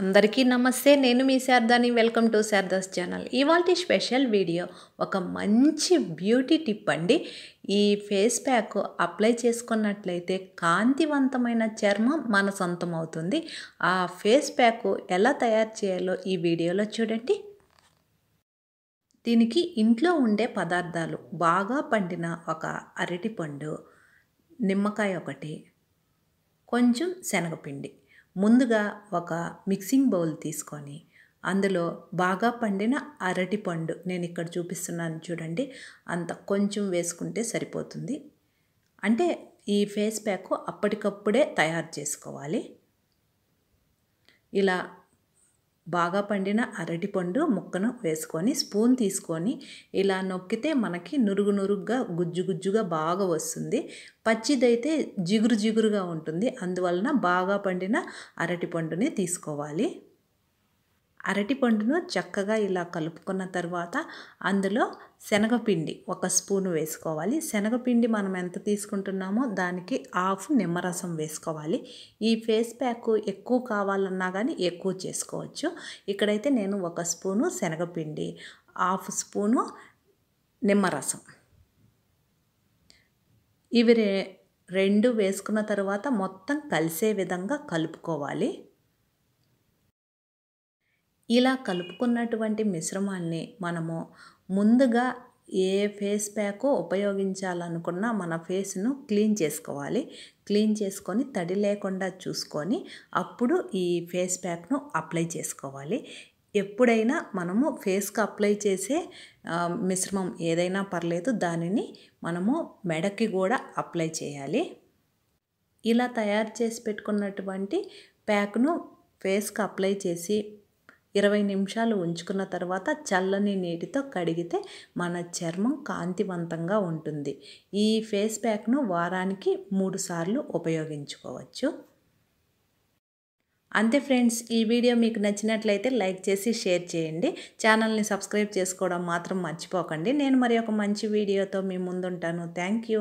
అందరికీ నమస్తే నేను మీ శారదాని వెల్కమ్ టు శారదాస్ ఛానల్ ఇవాళ స్పెషల్ వీడియో ఒక మంచి బ్యూటీ టిప్ అండి ఈ ఫేస్ ప్యాక్ అప్లై చేసుకున్నట్లయితే కాంతివంతమైన చర్మం మన సొంతం అవుతుంది ఆ ఫేస్ ప్యాక్ ఎలా తయారు చేయాలో ఈ వీడియోలో చూడండి దీనికి ఇంట్లో ఉండే పదార్థాలు బాగా పండిన ఒక అరటిపండు నిమ్మకాయ ఒకటి కొంచెం శనగపిండి ముందుగా ఒక మిక్సింగ్ బౌల్ తీసుకొని అందులో బాగా పండిన అరటి పండు నేను ఇక్కడ చూపిస్తున్నాను చూడండి అంత కొంచెం వేసుకుంటే సరిపోతుంది అంటే ఈ ఫేస్ ప్యాక్ అప్పటికప్పుడే తయారు చేసుకోవాలి ఇలా బాగా పండిన అరటిపండు ముక్కను వేసుకొని స్పూన్ తీసుకొని ఇలా నొక్కితే మనకి నురుగు నురుగ్గా గుజ్జు గుజ్జుగా బాగా వస్తుంది పచ్చిదైతే జిగురు జిగురుగా ఉంటుంది అందువలన బాగా పండిన అరటిపండుని తీసుకోవాలి అరటిపండును చక్కగా ఇలా కలుపుకున్న తర్వాత అందులో శనగపిండి ఒక స్పూను వేసుకోవాలి శనగపిండి మనం ఎంత తీసుకుంటున్నామో దానికి హాఫ్ నిమ్మరసం వేసుకోవాలి ఈ ఫేస్ ప్యాక్ ఎక్కువ కావాలన్నా కానీ ఎక్కువ చేసుకోవచ్చు ఇక్కడైతే నేను ఒక స్పూను శనగపిండి హాఫ్ స్పూను నిమ్మరసం ఇవి రెండు వేసుకున్న తర్వాత మొత్తం కలిసే విధంగా కలుపుకోవాలి ఇలా కలుపుకున్నటువంటి మిశ్రమాన్ని మనము ముందుగా ఏ ఫేస్ ప్యాక్ ఉపయోగించాలనుకున్న మన ఫేస్ను క్లీన్ చేసుకోవాలి క్లీన్ చేసుకొని తడి లేకుండా చూసుకొని అప్పుడు ఈ ఫేస్ ప్యాక్ను అప్లై చేసుకోవాలి ఎప్పుడైనా మనము ఫేస్కి అప్లై చేసే మిశ్రమం ఏదైనా పర్లేదు దానిని మనము మెడకి కూడా అప్లై చేయాలి ఇలా తయారు చేసి పెట్టుకున్నటువంటి ప్యాక్ను ఫేస్కి అప్లై చేసి ఇరవై నిమిషాలు ఉంచుకున్న తర్వాత చల్లని నీటితో కడిగితే మన చర్మం కాంతివంతంగా ఉంటుంది ఈ ఫేస్ ప్యాక్ను వారానికి మూడు సార్లు ఉపయోగించుకోవచ్చు అంతే ఫ్రెండ్స్ ఈ వీడియో మీకు నచ్చినట్లయితే లైక్ చేసి షేర్ చేయండి ఛానల్ని సబ్స్క్రైబ్ చేసుకోవడం మాత్రం మర్చిపోకండి నేను మరి ఒక మంచి వీడియోతో మీ ముందుంటాను థ్యాంక్